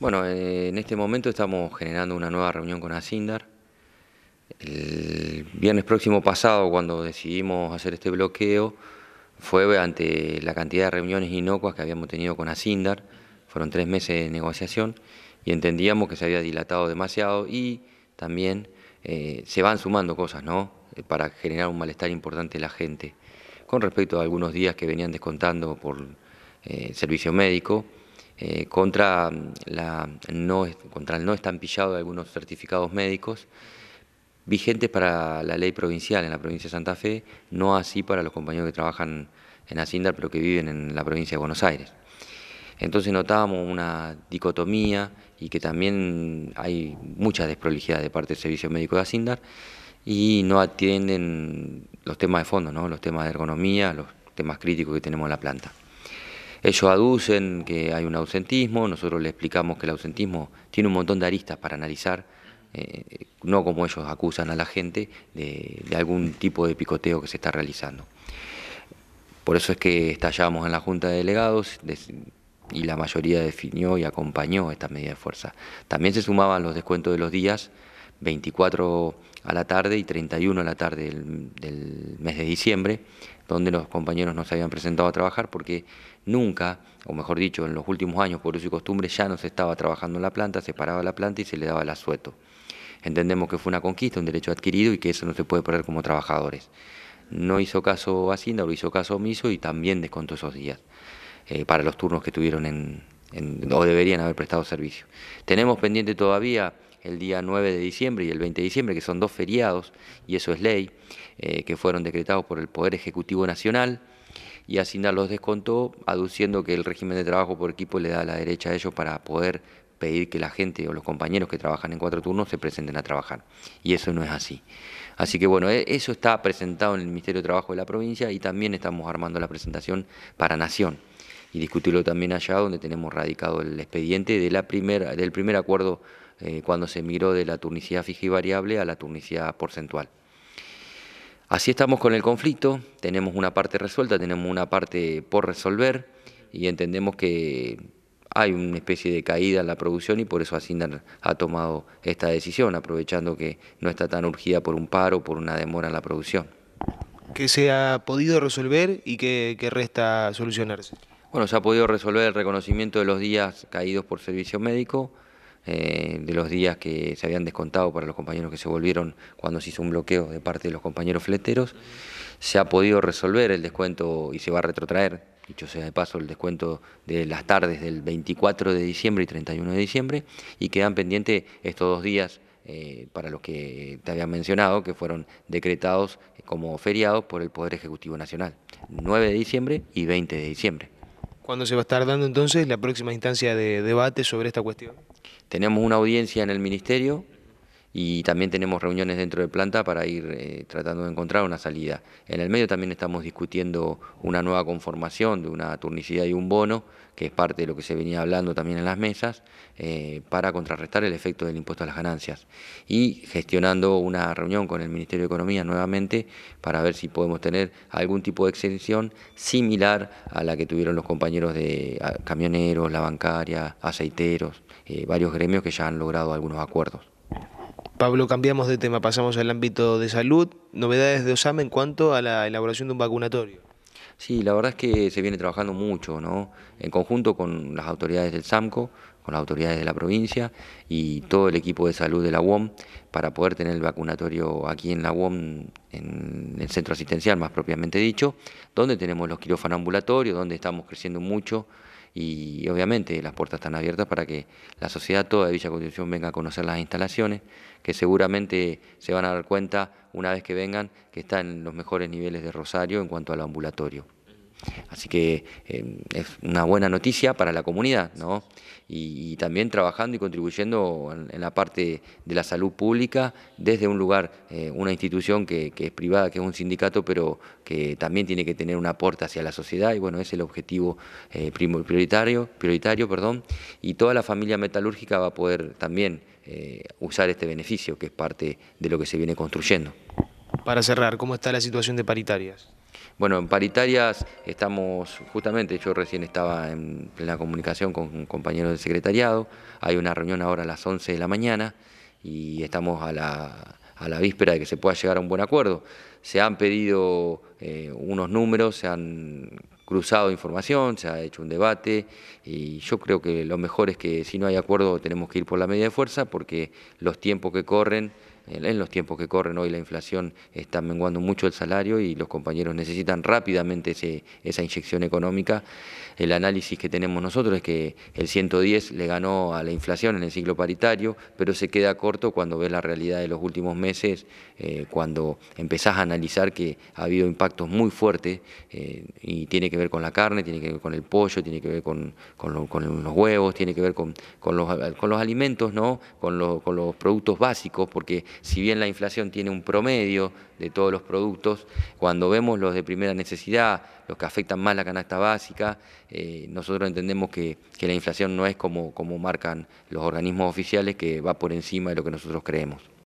Bueno, en este momento estamos generando una nueva reunión con Asindar. El viernes próximo pasado, cuando decidimos hacer este bloqueo, fue ante la cantidad de reuniones inocuas que habíamos tenido con Asindar. Fueron tres meses de negociación y entendíamos que se había dilatado demasiado y también eh, se van sumando cosas, ¿no? Eh, para generar un malestar importante en la gente. Con respecto a algunos días que venían descontando por eh, servicio médico, eh, contra, mm, la no, contra el no estampillado de algunos certificados médicos vigentes para la ley provincial en la provincia de Santa Fe, no así para los compañeros que trabajan en Asindar pero que viven en la provincia de Buenos Aires. Entonces notábamos una dicotomía y que también hay mucha desprolijidad de parte del Servicio Médico de Asindar y no atienden los temas de fondo, ¿no? los temas de ergonomía, los temas críticos que tenemos en la planta. Ellos aducen que hay un ausentismo, nosotros les explicamos que el ausentismo tiene un montón de aristas para analizar, eh, no como ellos acusan a la gente de, algún tipo de picoteo que se está realizando. Por eso es que estallamos en la Junta de Delegados y la mayoría definió y acompañó esta medida de fuerza. También se sumaban los descuentos de los días, 24 a la tarde y 31 a la tarde del, mes de diciembre, donde los compañeros no se habían presentado a trabajar porque nunca, o mejor dicho, en los últimos años, por uso y costumbre, ya no se estaba trabajando en la planta, se paraba la planta y se le daba el asueto. Entendemos que fue una conquista, un derecho adquirido y que eso no se puede perder como trabajadores. No hizo caso Hacienda, lo hizo caso omiso y también descontó esos días eh, para los turnos que tuvieron en, en, o deberían haber prestado servicio. Tenemos pendiente todavía el día 9 de diciembre y el 20 de diciembre, que son dos feriados, y eso es ley, eh, que fueron decretados por el Poder Ejecutivo Nacional, y Hacienda los descontó, aduciendo que el régimen de trabajo por equipo le da la derecha a ellos para poder pedir que la gente o los compañeros que trabajan en cuatro turnos se presenten a trabajar. Y eso no es así. Así que bueno, e-, eso está presentado en el Ministerio de Trabajo de la provincia y también estamos armando la presentación para Nación y discutirlo también allá donde tenemos radicado el expediente de la del primer acuerdo eh, cuando se miró de la turnicidad fija y variable a la turnicidad porcentual. Así estamos con el conflicto, tenemos una parte resuelta, tenemos una parte por resolver y entendemos que hay una especie de caída en la producción y por eso Asindar ha tomado esta decisión, aprovechando que no está tan urgida por un paro, por una demora en la producción. ¿Qué se ha podido resolver y qué resta solucionarse? Bueno, se ha podido resolver el reconocimiento de los días caídos por servicio médico, eh, de los días que se habían descontado para los compañeros que se volvieron cuando se hizo un bloqueo de parte de los compañeros fleteros. Se ha podido resolver el descuento y se va a retrotraer, dicho sea de paso, el descuento de las tardes del 24 de diciembre y 31 de diciembre y quedan pendientes estos dos días. Eh, para los que te habían mencionado, que fueron decretados como feriados por el Poder Ejecutivo Nacional, 9 de diciembre y 20 de diciembre. ¿Cuándo se va a estar dando entonces la próxima instancia de debate sobre esta cuestión? Tenemos una audiencia en el Ministerio y también tenemos reuniones dentro de planta para ir eh, tratando de encontrar una salida. En el medio también estamos discutiendo una nueva conformación de una turnicidad y un bono, que es parte de lo que se venía hablando también en las mesas, eh, para contrarrestar el efecto del impuesto a las ganancias. Y gestionando una reunión con el Ministerio de Economía nuevamente para ver si podemos tener algún tipo de exención similar a la que tuvieron los compañeros de camioneros, la bancaria, aceiteros, eh, varios gremios que ya han logrado algunos acuerdos. Pablo, cambiamos de tema, pasamos al ámbito de salud. Novedades de OSAM en cuanto a la elaboración de un vacunatorio. Sí, la verdad es que se viene trabajando mucho, ¿no? En conjunto con las autoridades del SAMCO, con las autoridades de la provincia y todo el equipo de salud de la UOM para poder tener el vacunatorio aquí en la UOM, en el centro asistencial más propiamente dicho, donde tenemos los quirófanos ambulatorios, donde estamos creciendo mucho y obviamente las puertas están abiertas para que la sociedad toda de Villa Constitución venga a conocer las instalaciones, que seguramente se van a dar cuenta una vez que vengan que están en los mejores niveles de Rosario en cuanto al ambulatorio. Así que eh, es una buena noticia para la comunidad, ¿no? Y, también trabajando y contribuyendo en, la parte de la salud pública desde un lugar, eh, una institución que, es privada, que es un sindicato, pero que también tiene que tener un aporte hacia la sociedad y bueno, es el objetivo eh, prioritario, prioritario perdón, y toda la familia metalúrgica va a poder también eh, usar este beneficio que es parte de lo que se viene construyendo. Para cerrar, ¿cómo está la situación de paritarias? Bueno, en paritarias estamos, justamente yo recién estaba en plena comunicación con compañero del secretariado, hay una reunión ahora a las 11 de la mañana y estamos a la, víspera de que se pueda llegar a un buen acuerdo. Se han pedido eh, unos números, se han cruzado información, se ha hecho un debate y yo creo que lo mejor es que si no hay acuerdo tenemos que ir por la media de fuerza porque los tiempos que corren en los tiempos que corren hoy la inflación está menguando mucho el salario y los compañeros necesitan rápidamente ese, esa inyección económica. El análisis que tenemos nosotros es que el 110 le ganó a la inflación en el ciclo paritario, pero se queda corto cuando ves la realidad de los últimos meses, eh, cuando empezás a analizar que ha habido impactos muy fuertes eh, y tiene que ver con la carne, tiene que ver con el pollo, tiene que ver con, los huevos, tiene que ver con, con los, alimentos, ¿no? con, con los productos básicos, porque si bien la inflación tiene un promedio de todos los productos, cuando vemos los de primera necesidad, los que afectan más la canasta básica, eh, nosotros entendemos que, que, la inflación no es como, como marcan los organismos oficiales, que va por encima de lo que nosotros creemos.